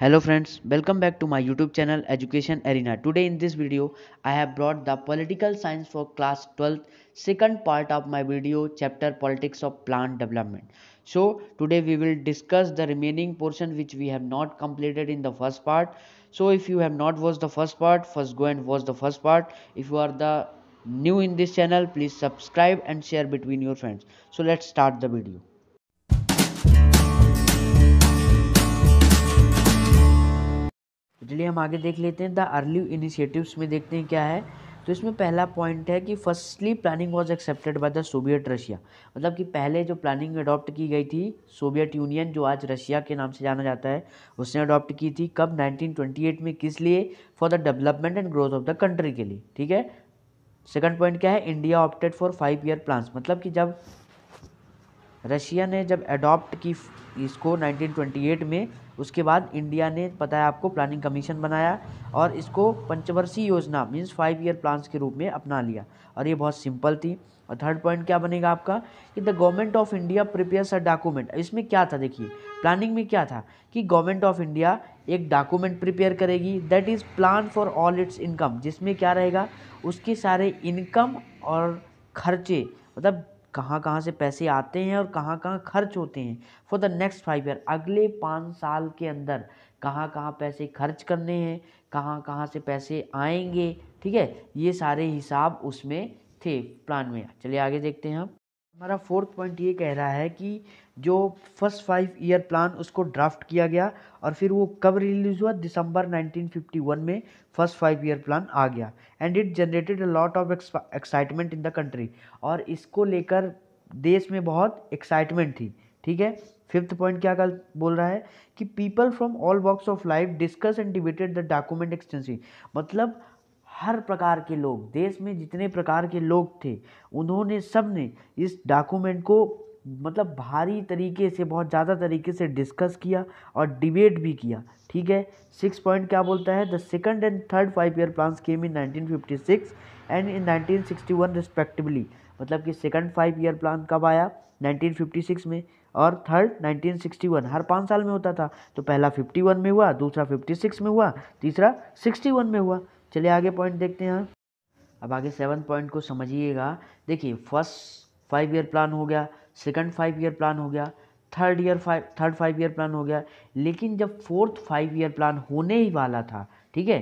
Hello friends, welcome back to my YouTube channel Education Arena. Today in this video, I have brought the political science for class 12th second part of my video chapter politics of plant development. So today we will discuss the remaining portion which we have not completed in the first part. So if you have not watched the first part, first go and watch the first part. If you are the new in this channel, please subscribe and share between your friends. So let's start the video. चलिए हम आगे देख लेते हैं the early initiatives में देखते हैं क्या है तो इसमें पहला पॉइंट है कि firstly planning was accepted by the Soviet Russia मतलब कि पहले जो प्लानिंग अडॉप्ट की गई थी सोवियत यूनियन जो आज रशिया के नाम से जाना जाता है उसने अडॉप्ट की थी कब 1928 में किस लिए for the development and growth of the country के लिए ठीक है सेकंड पॉइंट क्या है India opted for five year plans मतलब कि जब रशिया ने जब एडॉप्ट की इसको 1928 में उसके बाद इंडिया ने पता है आपको प्लानिंग कमीशन बनाया और इसको पंचवर्षीय योजना मीन्स फाइव ईयर प्लान्स के रूप में अपना लिया और ये बहुत सिंपल थी और थर्ड पॉइंट क्या बनेगा आपका कि the government of India prepares a document इसमें क्या था देखिए प्लानिंग में क्या था कि गवर्नमेंट ऑफ इंडिया एक डॉक्यूमेंट प्रिपेयर करेगी that is plan for all its income जिसमें क्या रहेगा उसके सारे इनकम और खर्चे मतलब कहाँ कहाँ से पैसे आते हैं और कहाँ कहाँ खर्च होते हैं for the next five year अगले पाँच साल के अंदर कहाँ कहाँ पैसे खर्च करने हैं कहाँ कहाँ से पैसे आएंगे ठीक है ये सारे हिसाब उसमें थे प्लान में चलिए आगे देखते हैं हम हमारा फोर्थ पॉइंट ये कह रहा है कि जो फर्स्ट फाइव ईयर प्लान उसको ड्राफ्ट किया गया और फिर वो कब रिलीज़ हुआ दिसंबर 1951 में फर्स्ट फाइव ईयर प्लान आ गया and it generated a lot of excitement in the country और इसको लेकर देश में बहुत एक्साइटमेंट थी ठीक है फिफ्थ पॉइंट क्या कल बोल रहा है कि people from all walks of life discuss and debated the document extensive मतलब हर प्रकार के लोग देश में जितने प्रकार के लोग थे उन्होंने सब ने इस डॉक्यूमेंट को मतलब भारी तरीके से बहुत ज़्यादा तरीके से डिस्कस किया और डिबेट भी किया ठीक है सिक्स पॉइंट क्या बोलता है the second and third five year plans came in 1956 and in 1961 respectively मतलब कि सेकंड फाइव ईयर प्लान कब आया 1956 में और थर्ड 1961 हर पाँच साल में होता था तो पहला 51 में हुआ दूसरा 56 में हुआ तीसरा 61 में हुआ चलिए आगे पॉइंट देखते हैं अब आगे सेवन पॉइंट को समझिएगा देखिए फर्स्ट फाइव ईयर प्लान हो गया सेकंड फाइव ईयर प्लान हो गया third year five third five year plan हो गया लेकिन जब फोर्थ फाइव ईयर प्लान होने ही वाला था ठीक है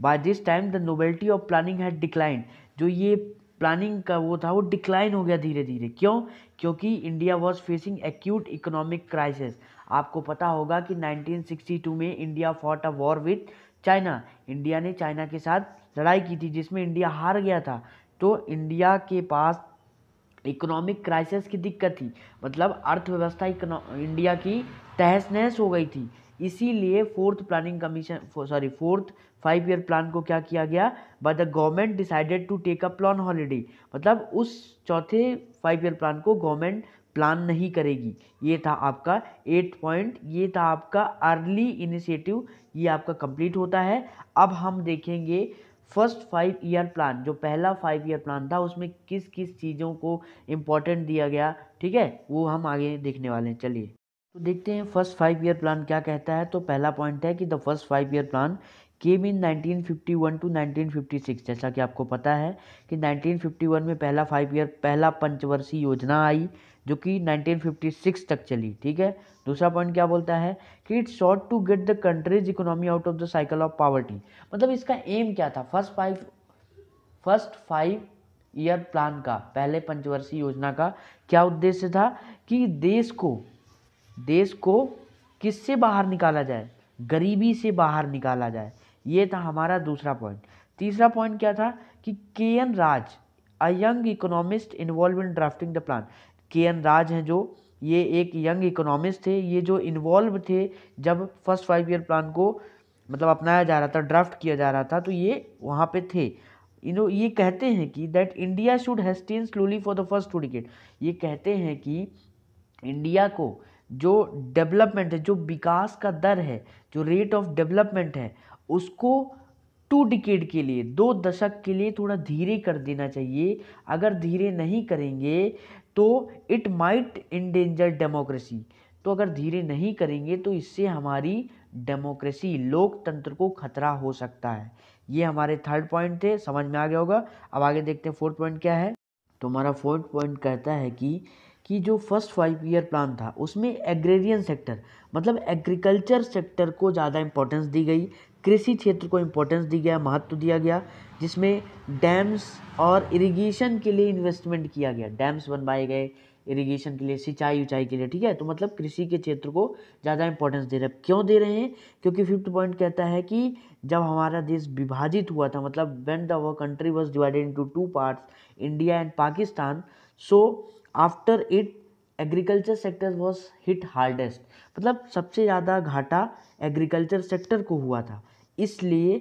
by this time the novelty of planning had decline जो ये प्लानिंग का वो था वो डिक्लाइन हो गया धीरे धीरे क्यों क्योंकि India was facing acute economic crisis आपको पता होगा कि 1962 में India fought a war with China India ने चाइना के साथ लड़ाई की थी जिसमें इंडिया हार गया था तो इंडिया के पास इकोनॉमिक क्राइसिस की दिक्कत थी मतलब अर्थव्यवस्था इंडिया की तहस नहस हो गई थी इसीलिए fourth planning commission sorry fourth five year plan को क्या किया गया by the government decided to take a plan holiday मतलब उस चौथे फाइव ईयर प्लान को गवर्नमेंट प्लान नहीं करेगी ये था आपका एट पॉइंट ये था आपका अर्ली इनिशिएटिव ये आपका कंप्लीट होता है अब हम देखेंगे फर्स्ट फाइव ईयर प्लान जो पहला फाइव ईयर प्लान था उसमें किस किस चीज़ों को इम्पोर्टेंट दिया गया ठीक है वो हम आगे देखने वाले हैं चलिए तो देखते हैं फर्स्ट फाइव ईयर प्लान क्या कहता है तो पहला पॉइंट है कि the first five year plan came in 1951 to 1956 जैसा कि आपको पता है कि 1951 में पहला फाइव ईयर पहला पंचवर्षीय योजना आई जो कि 1956 तक चली ठीक है दूसरा पॉइंट क्या बोलता है कि it's short to get the country's economy out of the cycle of poverty मतलब इसका एम क्या था first five first five year plan का पहले पंचवर्षीय योजना का क्या उद्देश्य था कि देश को देश को किससे बाहर निकाला जाए गरीबी से बाहर निकाला जाए ये था हमारा दूसरा पॉइंट तीसरा पॉइंट क्या था कि K N Raj a young economist involve in drafting the plan K N Raj हैं जो ये एक यंग इकोनॉमिस्ट थे ये जो इन्वॉल्व थे जब फर्स्ट फाइव ईयर प्लान को मतलब अपनाया जा रहा था ड्राफ्ट किया जा रहा था तो ये वहाँ पे थे इन ये कहते हैं कि that India should hasten slowly for the first two decade ये कहते हैं कि इंडिया को जो डेवलपमेंट है जो विकास का दर है जो रेट ऑफ डेवलपमेंट है उसको टू डिकेट के लिए दो दशक के लिए थोड़ा धीरे कर देना चाहिए अगर धीरे नहीं करेंगे तो इट माइट इंडेंजर डेमोक्रेसी तो अगर धीरे नहीं करेंगे तो इससे हमारी डेमोक्रेसी लोकतंत्र को खतरा हो सकता है ये हमारे थर्ड पॉइंट थे समझ में आ गया होगा अब आगे देखते हैं फोर्थ पॉइंट क्या है तो हमारा फोर्थ पॉइंट कहता है कि कि जो फर्स्ट फाइव ईयर प्लान था उसमें एग्रेरियन सेक्टर मतलब एग्रीकल्चर सेक्टर को ज़्यादा इम्पोर्टेंस दी गई कृषि क्षेत्र को इम्पोर्टेंस दिया गया महत्व दिया गया जिसमें डैम्स और इरिगेशन के लिए इन्वेस्टमेंट किया गया डैम्स बनवाए गए इरिगेशन के लिए सिंचाई उचाई के लिए ठीक है तो मतलब कृषि के क्षेत्र को ज़्यादा इंपॉर्टेंस दे रहे हैं क्यों दे रहे हैं क्योंकि फिफ्थ पॉइंट कहता है कि जब हमारा देश विभाजित हुआ था मतलब when the country was divided into two parts India and Pakistan so after it agriculture sector was hit hardest मतलब सबसे ज़्यादा घाटा एग्रीकल्चर सेक्टर को हुआ था इसलिए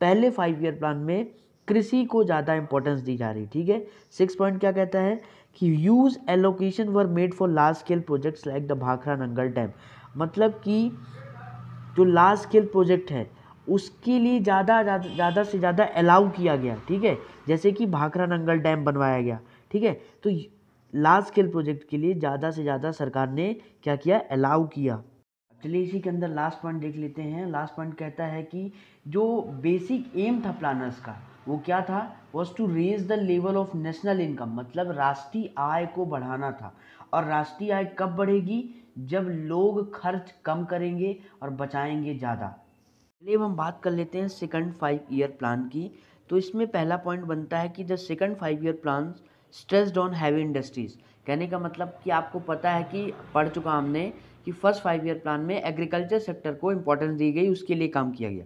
पहले फाइव ईयर प्लान में कृषि को ज़्यादा इंपॉर्टेंस दी जा रही ठीक है सिक्स पॉइंट क्या कहता है कि use allocation were made for large scale projects like the Bhakra Nangal dam मतलब कि जो लार्ज स्केल प्रोजेक्ट है उसके लिए ज़्यादा ज़्यादा से ज़्यादा अलाउ किया गया ठीक है जैसे कि भाखरा नंगल डैम बनवाया गया ठीक है तो लार्ज स्केल प्रोजेक्ट के लिए ज़्यादा से ज़्यादा सरकार ने क्या किया अलाउ किया चलिए इसी के अंदर लास्ट पॉइंट देख लेते हैं लास्ट पॉइंट कहता है कि जो बेसिक एम था प्लानर्स का वो क्या था was to raise the level of national income मतलब राष्ट्रीय आय को बढ़ाना था और राष्ट्रीय आय कब बढ़ेगी जब लोग खर्च कम करेंगे और बचाएंगे ज़्यादा चलिए अब हम बात कर लेते हैं सेकंड फाइव ईयर प्लान की तो इसमें पहला पॉइंट बनता है कि the second five year plan stressed on heavy industries कहने का मतलब कि आपको पता है कि पढ़ चुका हमने कि फर्स्ट फाइव ईयर प्लान में एग्रीकल्चर सेक्टर को इंपॉर्टेंस दी गई उसके लिए काम किया गया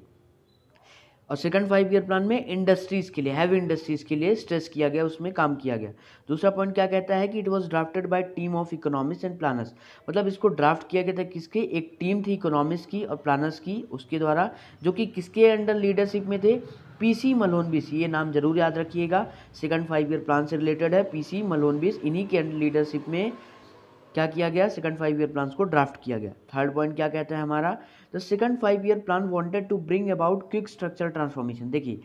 और सेकंड फाइव ईयर प्लान में इंडस्ट्रीज़ के लिए हैवी इंडस्ट्रीज़ के लिए स्ट्रेस किया गया उसमें काम किया गया दूसरा पॉइंट क्या कहता है कि it was drafted by team of economics and planners मतलब इसको ड्राफ्ट किया गया था किसके एक टीम थी इकोनॉमिक्स की और प्लानर्स की उसके द्वारा जो कि किसके अंडर लीडरशिप में थे पीसी मलोन बीस ये नाम जरूर याद रखिएगा सेकंड फाइव ईयर प्लान से रिलेटेड है पीसी मलोन बीस इन्हीं के लीडरशिप में क्या किया गया सेकंड फाइव ईयर प्लान को ड्राफ्ट किया गया थर्ड पॉइंट क्या कहता है हमारा the second five year plan wanted to bring about quick structure transformation देखिए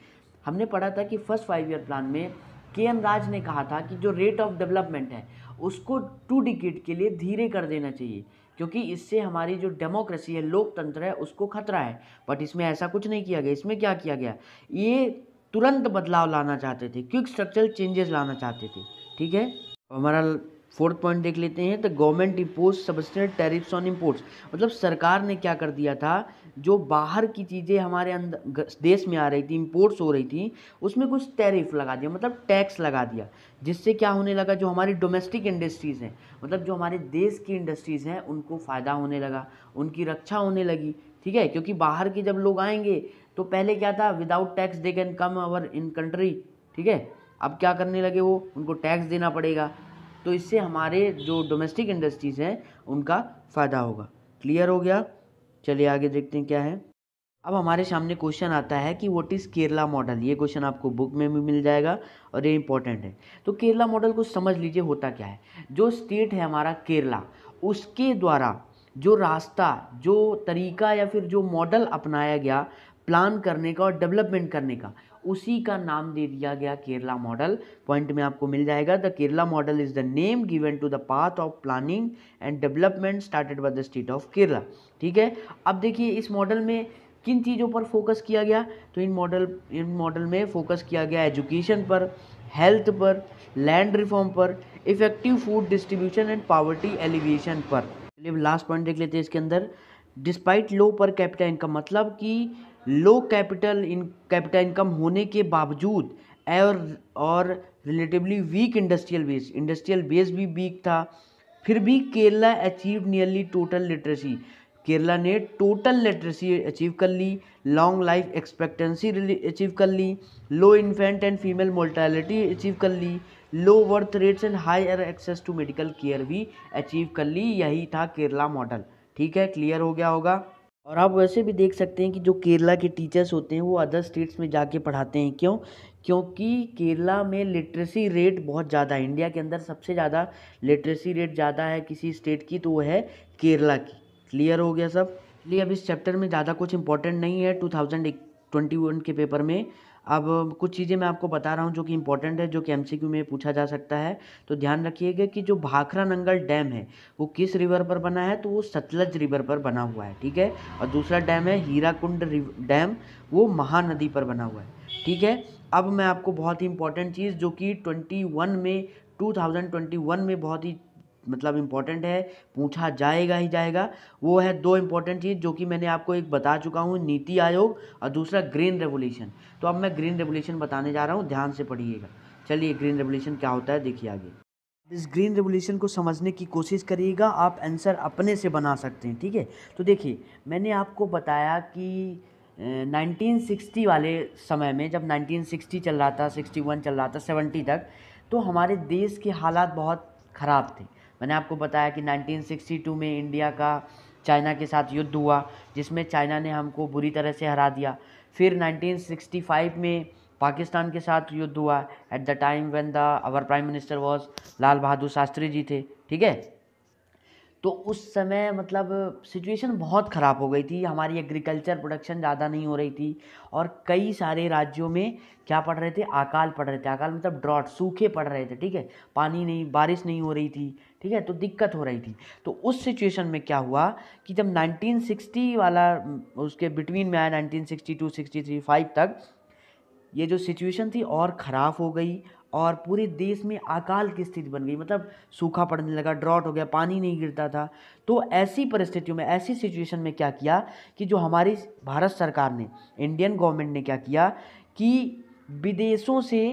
हमने पढ़ा था कि फर्स्ट फाइव ईयर प्लान में के एम राज ने कहा था कि जो रेट ऑफ डेवलपमेंट है उसको टू डिकेट के लिए धीरे कर देना चाहिए क्योंकि इससे हमारी जो डेमोक्रेसी है लोकतंत्र है उसको खतरा है बट इसमें ऐसा कुछ नहीं किया गया इसमें क्या किया गया ये तुरंत बदलाव लाना चाहते थे क्विक स्ट्रक्चरल चेंजेस लाना चाहते थे ठीक है हमारा फोर्थ पॉइंट देख लेते हैं the government impose substantial tariffs on imports मतलब सरकार ने क्या कर दिया था जो बाहर की चीज़ें हमारे अंदर देश में आ रही थी इम्पोर्ट्स हो रही थी उसमें कुछ टैरिफ लगा दिया मतलब टैक्स लगा दिया जिससे क्या होने लगा जो हमारी डोमेस्टिक इंडस्ट्रीज़ हैं मतलब जो हमारे देश की इंडस्ट्रीज़ हैं उनको फ़ायदा होने लगा उनकी रक्षा होने लगी ठीक है क्योंकि बाहर के जब लोग आएंगे तो पहले क्या था without tax they can come our in country ठीक है अब क्या करने लगे वो उनको टैक्स देना पड़ेगा तो इससे हमारे जो डोमेस्टिक इंडस्ट्रीज़ हैं उनका फ़ायदा होगा क्लियर हो गया चलिए आगे देखते हैं क्या है अब हमारे सामने क्वेश्चन आता है कि वॉट इज़ केरला मॉडल ये क्वेश्चन आपको बुक में भी मिल जाएगा और ये इंपॉर्टेंट है तो केरला मॉडल को समझ लीजिए होता क्या है जो स्टेट है हमारा केरला उसके द्वारा जो रास्ता जो तरीका या फिर जो मॉडल अपनाया गया प्लान करने का और डेवलपमेंट करने का उसी का नाम दे दिया गया केरला मॉडल पॉइंट में आपको मिल जाएगा the Kerala model is the name given to the path of planning and development started by the state of Kerala ठीक है अब देखिए इस मॉडल में किन चीज़ों पर फोकस किया गया तो इन मॉडल इन मॉडल में फोकस किया गया एजुकेशन पर हेल्थ पर लैंड रिफॉर्म पर effective food distribution and poverty alleviation पर लास्ट पॉइंट देख लेते हैं इसके अंदर डिस्पाइट लो पर कैपिटा इनकम मतलब कि low capital in capital income होने के बावजूद और और relatively weak industrial base industrial base भी वीक था फिर भी Kerala achieve nearly total literacy Kerala ने टोटल लिटरेसी अचीव कर ली लॉन्ग लाइफ एक्सपेक्टेंसी अचीव कर ली low infant and female mortality achieve कर ली low birth rates and higher access to medical care भी अचीव कर ली यही था केरला मॉडल ठीक है क्लियर हो गया होगा और आप वैसे भी देख सकते हैं कि जो केरला के टीचर्स होते हैं वो अदर स्टेट्स में जाके पढ़ाते हैं क्यों क्योंकि केरला में लिटरेसी रेट बहुत ज़्यादा है इंडिया के अंदर सबसे ज़्यादा लिटरेसी रेट ज़्यादा है किसी स्टेट की तो वो है केरला की क्लियर हो गया सब इसलिए अब इस चैप्टर में ज़्यादा कुछ इंपॉर्टेंट नहीं है टू थाउजेंड ट्वेंटी वन के पेपर में अब कुछ चीज़ें मैं आपको बता रहा हूँ जो कि इम्पोर्टेंट है जो कि एम सी क्यू में पूछा जा सकता है तो ध्यान रखिएगा कि जो भाखरा नंगल डैम है वो किस रिवर पर बना है तो वो सतलज रिवर पर बना हुआ है ठीक है और दूसरा डैम है हीरा कुंड डैम वो महानदी पर बना हुआ है ठीक है अब मैं आपको बहुत ही इंपॉर्टेंट चीज़ जो कि ट्वेंटी वन में 2021 में बहुत ही मतलब इम्पॉर्टेंट है पूछा जाएगा ही जाएगा वो है दो इम्पोर्टेंट चीज़ जो कि मैंने आपको एक बता चुका हूँ नीति आयोग और दूसरा ग्रीन रेवोल्यूशन तो अब मैं ग्रीन रेवोल्यूशन बताने जा रहा हूँ ध्यान से पढ़िएगा चलिए ग्रीन रेवोल्यूशन क्या होता है देखिए आगे इस ग्रीन रेवोल्यूशन को समझने की कोशिश करिएगा आप आंसर अपने से बना सकते हैं ठीक है तो देखिए मैंने आपको बताया कि 1960 वाले समय में जब 1960 चल रहा था 61 चल रहा था 70 तक तो हमारे देश के हालात बहुत ख़राब थे मैंने आपको बताया कि 1962 में इंडिया का चाइना के साथ युद्ध हुआ जिसमें चाइना ने हमको बुरी तरह से हरा दिया फिर 1965 में पाकिस्तान के साथ युद्ध हुआ at the time when the our prime minister was Lal Bahadur Shastri ji थे ठीक है तो उस समय मतलब सिचुएशन बहुत ख़राब हो गई थी हमारी एग्रीकल्चर प्रोडक्शन ज़्यादा नहीं हो रही थी और कई सारे राज्यों में क्या पड़ रहे थे अकाल पड़ रहे थे अकाल मतलब ड्रॉट सूखे पड़ रहे थे ठीक है पानी नहीं बारिश नहीं हो रही थी ठीक है तो दिक्कत हो रही थी तो उस सिचुएशन में क्या हुआ कि जब 1960 वाला उसके बिटवीन में आया 1962 63 5 तक ये जो सिचुएशन थी और ख़राब हो गई और पूरे देश में अकाल की स्थिति बन गई मतलब सूखा पड़ने लगा ड्रॉट हो गया पानी नहीं गिरता था तो ऐसी परिस्थितियों में ऐसी सिचुएशन में क्या किया कि जो हमारी भारत सरकार ने इंडियन गवर्नमेंट ने क्या किया कि विदेशों से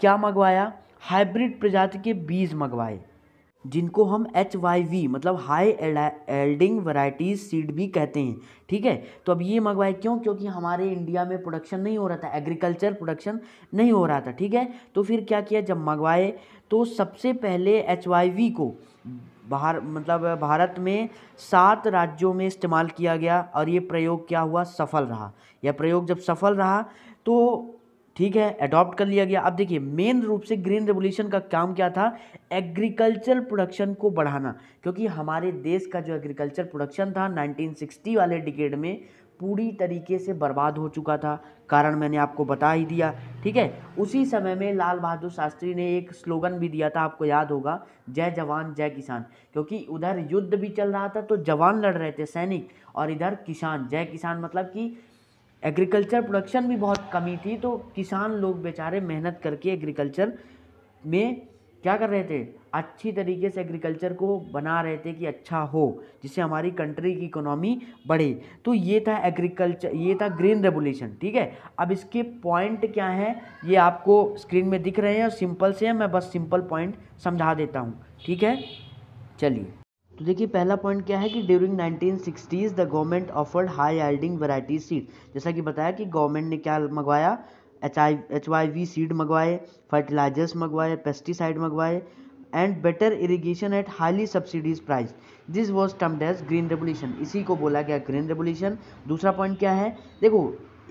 क्या मंगवाया हाइब्रिड प्रजाति के बीज मंगवाए जिनको हम एच वाई वी मतलब हाई एल्डिंग वैरायटीज सीड भी कहते हैं ठीक है तो अब ये मंगवाए क्यों क्योंकि हमारे इंडिया में प्रोडक्शन नहीं हो रहा था एग्रीकल्चर प्रोडक्शन नहीं हो रहा था ठीक है तो फिर क्या किया जब मंगवाए तो सबसे पहले एच वाई वी को बाहर मतलब भारत में सात राज्यों में इस्तेमाल किया गया और ये प्रयोग क्या हुआ सफल रहा यह प्रयोग जब सफल रहा तो ठीक है अडॉप्ट कर लिया गया अब देखिए मेन रूप से ग्रीन रेवोल्यूशन का काम क्या था एग्रीकल्चर प्रोडक्शन को बढ़ाना क्योंकि हमारे देश का जो एग्रीकल्चर प्रोडक्शन था 1960 वाले डिकेड में पूरी तरीके से बर्बाद हो चुका था कारण मैंने आपको बता ही दिया ठीक है उसी समय में लाल बहादुर शास्त्री ने एक स्लोगन भी दिया था आपको याद होगा जय जवान जय किसान क्योंकि उधर युद्ध भी चल रहा था तो जवान लड़ रहे थे सैनिक और इधर किसान जय किसान मतलब कि एग्रीकल्चर प्रोडक्शन भी बहुत कमी थी तो किसान लोग बेचारे मेहनत करके एग्रीकल्चर में क्या कर रहे थे अच्छी तरीके से एग्रीकल्चर को बना रहे थे कि अच्छा हो जिससे हमारी कंट्री की इकोनॉमी बढ़े तो ये था एग्रीकल्चर ये था ग्रीन रेवोल्यूशन ठीक है अब इसके पॉइंट क्या हैं ये आपको स्क्रीन में दिख रहे हैं और सिंपल से हैं मैं बस सिंपल पॉइंट समझा देता हूँ ठीक है चलिए तो देखिए पहला पॉइंट क्या है कि during 1960s the government offered high yielding variety seed जैसा कि बताया कि गवर्नमेंट ने क्या मंगवाया H I H Y V seed मंगवाए फर्टिलाइजर्स मंगवाए पेस्टिसाइड मंगवाए and better irrigation at highly subsidies price this was termed as green revolution इसी को बोला गया ग्रीन रेवोल्यूशन दूसरा पॉइंट क्या है देखो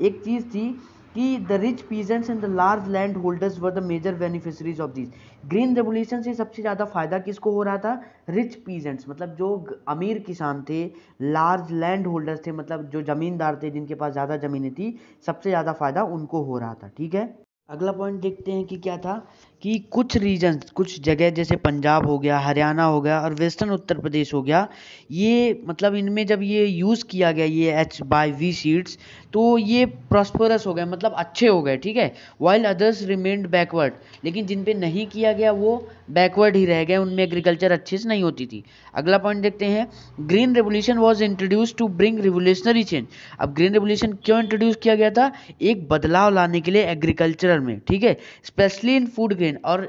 एक चीज़ थी कि the rich peasants and the large land holders were the major beneficiaries of this green revolution से सबसे ज़्यादा फायदा किसको हो रहा था रिच पीजेंट्स मतलब जो अमीर किसान थे लार्ज लैंड होल्डर्स थे मतलब जो ज़मींदार थे जिनके पास ज़्यादा ज़मीनें थी सबसे ज़्यादा फायदा उनको हो रहा था ठीक है अगला पॉइंट देखते हैं कि क्या था कि कुछ रीजन कुछ जगह जैसे पंजाब हो गया हरियाणा हो गया और वेस्टर्न उत्तर प्रदेश हो गया ये मतलब इनमें जब ये यूज़ किया गया ये एच बाई वी सीड्स तो ये प्रॉस्परस हो गए मतलब अच्छे हो गए ठीक है वाइल अदर्स रिमेंड बैकवर्ड लेकिन जिन पे नहीं किया गया वो बैकवर्ड ही रह गए उनमें एग्रीकल्चर अच्छे से नहीं होती थी अगला पॉइंट देखते हैं green revolution was introduce to bring revolutionary change अब ग्रीन रेवोल्यूशन क्यों इंट्रोड्यूस किया गया था एक बदलाव लाने के लिए एग्रीकल्चर सेक्टर में ठीक है स्पेशली इन फूड ग्रेन और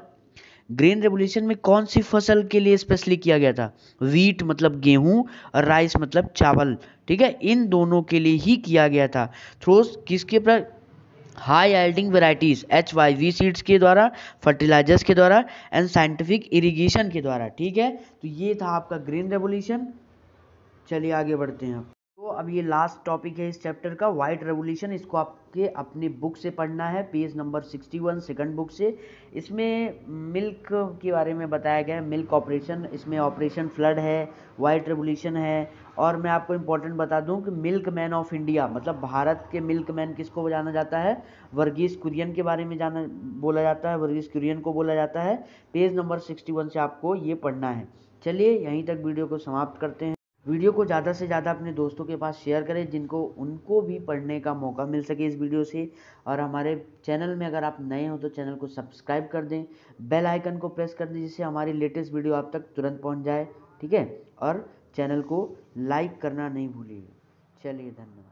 ग्रेन रेवोल्यूशन में कौन सी फसल के लिए स्पेशली किया गया था वीट मतलब गेहूं और राइस मतलब चावल ठीक है इन दोनों के लिए ही किया गया था थ्रोस किसके पर high yielding varieties H Y V seeds के द्वारा फर्टिलाइजर्स के द्वारा एंड साइंटिफिक इरीगेशन के द्वारा ठीक है तो ये था आपका ग्रीन रेवोल्यूशन चलिए आगे बढ़ते हैं अब ये लास्ट टॉपिक है इस चैप्टर का वाइट रेवोल्यूशन इसको आपके अपने बुक से पढ़ना है पेज नंबर 61 सेकेंड बुक से इसमें मिल्क के बारे में बताया गया है मिल्क ऑपरेशन इसमें ऑपरेशन फ्लड है वाइट रेवोल्यूशन है और मैं आपको इम्पोर्टेंट बता दूं कि मिल्क मैन ऑफ इंडिया मतलब भारत के मिल्क मैन किसको जाना जाता है वर्गीज कुरियन के बारे में जाना बोला जाता है वर्गीज कुरियन को बोला जाता है पेज नंबर वन से आपको ये पढ़ना है चलिए यहीं तक वीडियो को समाप्त करते हैं वीडियो को ज़्यादा से ज़्यादा अपने दोस्तों के पास शेयर करें जिनको उनको भी पढ़ने का मौका मिल सके इस वीडियो से और हमारे चैनल में अगर आप नए हो तो चैनल को सब्सक्राइब कर दें बेल आइकन को प्रेस कर दें जिससे हमारी लेटेस्ट वीडियो आप तक तुरंत पहुँच जाए ठीक है और चैनल को लाइक करना नहीं भूलिए चलिए धन्यवाद